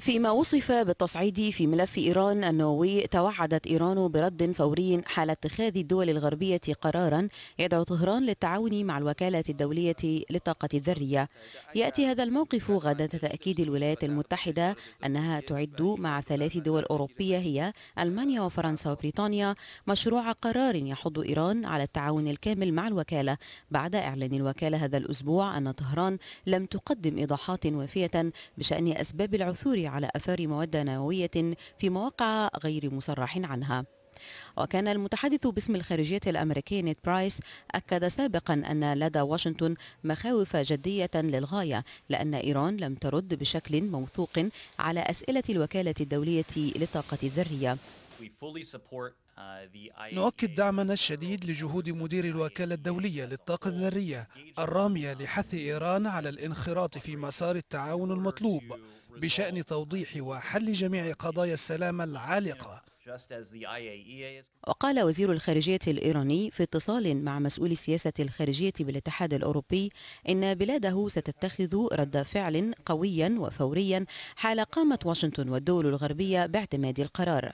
فيما وصف بالتصعيد في ملف إيران النووي توعدت إيران برد فوري حال اتخاذ الدول الغربية قرارا يدعو طهران للتعاون مع الوكالة الدولية للطاقة الذرية يأتي هذا الموقف غدا تأكيد الولايات المتحدة أنها تعد مع ثلاث دول أوروبية هي ألمانيا وفرنسا وبريطانيا مشروع قرار يحض إيران على التعاون الكامل مع الوكالة بعد إعلان الوكالة هذا الأسبوع أن طهران لم تقدم إيضاحات وافية بشأن أسباب العثور على أثار مواد نووية في مواقع غير مصرح عنها وكان المتحدث باسم الخارجية الأمريكي نيت برايس أكد سابقا أن لدى واشنطن مخاوف جدية للغاية لأن إيران لم ترد بشكل موثوق على أسئلة الوكالة الدولية للطاقة الذرية uh, نؤكد دعمنا الشديد لجهود مدير الوكالة الدولية للطاقة الذرية الرامية لحث إيران على الانخراط في مسار التعاون المطلوب بشأن توضيح وحل جميع قضايا السلام العالقة e وقال وزير الخارجية الإيراني في اتصال مع مسؤول السياسة الخارجية بالاتحاد الأوروبي إن بلاده ستتخذ رد فعل قويا وفوريا حال قامت واشنطن والدول الغربية باعتماد القرار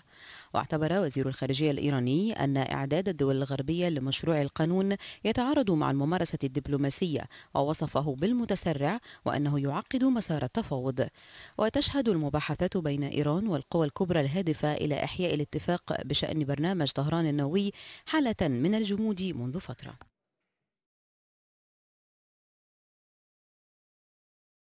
واعتبر وزير الخارجية الإيراني أن إعداد الدول الغربية لمشروع القانون يتعارض مع الممارسة الدبلوماسية ووصفه بالمتسرع وأنه يعقد مسار التفاوض وتشهد المباحثات بين إيران والقوى الكبرى الهادفة إلى إحياء الاتفاق بشأن برنامج طهران النووي حالة من الجمود منذ فترة